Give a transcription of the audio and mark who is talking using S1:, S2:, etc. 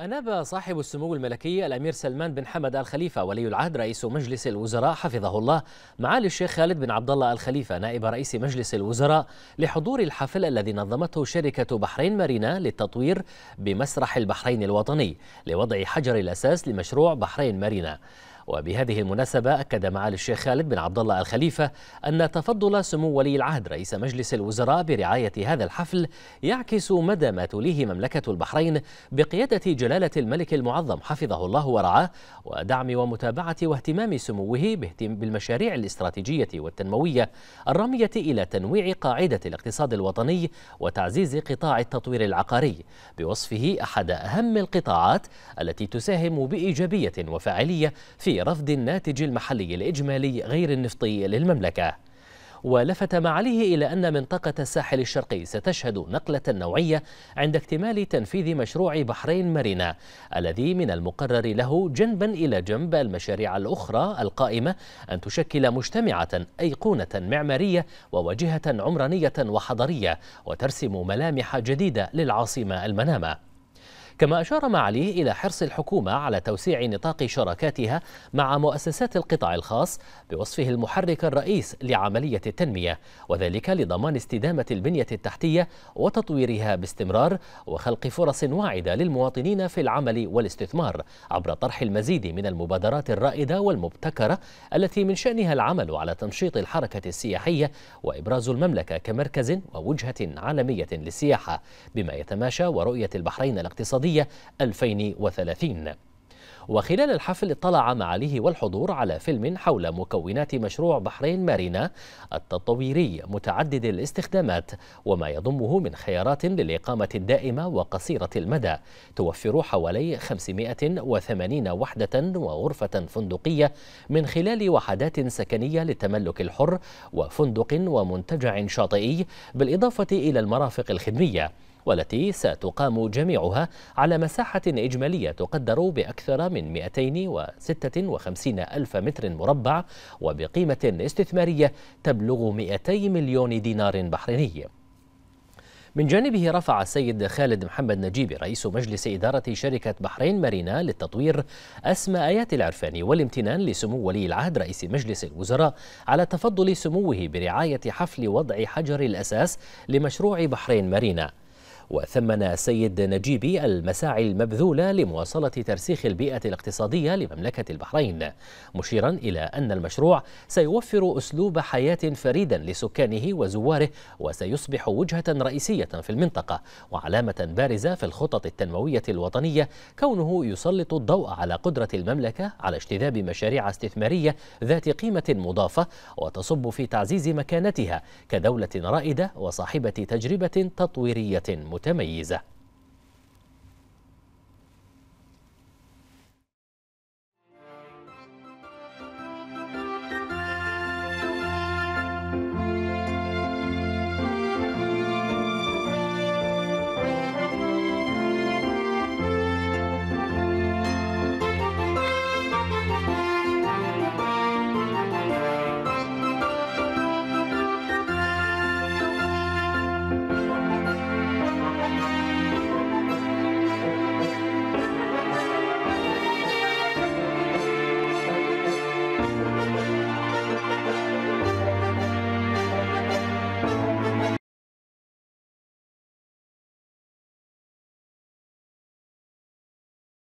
S1: أناب صاحب السمو الملكي الأمير سلمان بن حمد الخليفة ولي العهد رئيس مجلس الوزراء حفظه الله معالي الشيخ خالد بن عبد الله الخليفة نائب رئيس مجلس الوزراء لحضور الحفل الذي نظمته شركة بحرين مارينا للتطوير بمسرح البحرين الوطني لوضع حجر الأساس لمشروع بحرين مارينا وبهذه المناسبة أكد معالي الشيخ خالد بن عبد الله الخليفة أن تفضل سمو ولي العهد رئيس مجلس الوزراء برعاية هذا الحفل يعكس مدى ما توليه مملكة البحرين بقيادة جلالة الملك المعظم حفظه الله ورعاه ودعم ومتابعة واهتمام سموه بالمشاريع الاستراتيجية والتنموية الرامية إلى تنويع قاعدة الاقتصاد الوطني وتعزيز قطاع التطوير العقاري بوصفه أحد أهم القطاعات التي تساهم بإيجابية وفاعلية في رفض الناتج المحلي الإجمالي غير النفطي للمملكة ولفت معاليه إلى أن منطقة الساحل الشرقي ستشهد نقلة نوعية عند اكتمال تنفيذ مشروع بحرين مارينا الذي من المقرر له جنبا إلى جنب المشاريع الأخرى القائمة أن تشكل مجتمعة أيقونة معمارية وواجهة عمرانية وحضرية وترسم ملامح جديدة للعاصمة المنامة كما أشار معالي إلى حرص الحكومة على توسيع نطاق شراكاتها مع مؤسسات القطاع الخاص بوصفه المحرك الرئيس لعملية التنمية وذلك لضمان استدامة البنية التحتية وتطويرها باستمرار وخلق فرص واعدة للمواطنين في العمل والاستثمار عبر طرح المزيد من المبادرات الرائدة والمبتكرة التي من شأنها العمل على تنشيط الحركة السياحية وإبراز المملكة كمركز ووجهة عالمية للسياحة بما يتماشى ورؤية البحرين الاقتصادية الاقتصادية 2030 وخلال الحفل اطلع معاليه والحضور على فيلم حول مكونات مشروع بحرين مارينا التطويري متعدد الاستخدامات وما يضمه من خيارات للإقامة الدائمة وقصيرة المدى توفر حوالي 580 وحدة وغرفة فندقية من خلال وحدات سكنية للتملك الحر وفندق ومنتجع شاطئي بالإضافة إلى المرافق الخدمية والتي ستقام جميعها على مساحة إجمالية تقدر بأكثر من 256 ألف متر مربع وبقيمة استثمارية تبلغ 200 مليون دينار بحريني من جانبه رفع السيد خالد محمد نجيب رئيس مجلس إدارة شركة بحرين مارينا للتطوير أسمى آيات العرفان والامتنان لسمو ولي العهد رئيس مجلس الوزراء على تفضل سموه برعاية حفل وضع حجر الأساس لمشروع بحرين مارينا وثمن سيد نجيبي المساعي المبذولة لمواصلة ترسيخ البيئة الاقتصادية لمملكة البحرين مشيرا إلى أن المشروع سيوفر أسلوب حياة فريدا لسكانه وزواره وسيصبح وجهة رئيسية في المنطقة وعلامة بارزة في الخطط التنموية الوطنية كونه يسلط الضوء على قدرة المملكة على اجتذاب مشاريع استثمارية ذات قيمة مضافة وتصب في تعزيز مكانتها كدولة رائدة وصاحبة تجربة تطويرية متميزة متميزة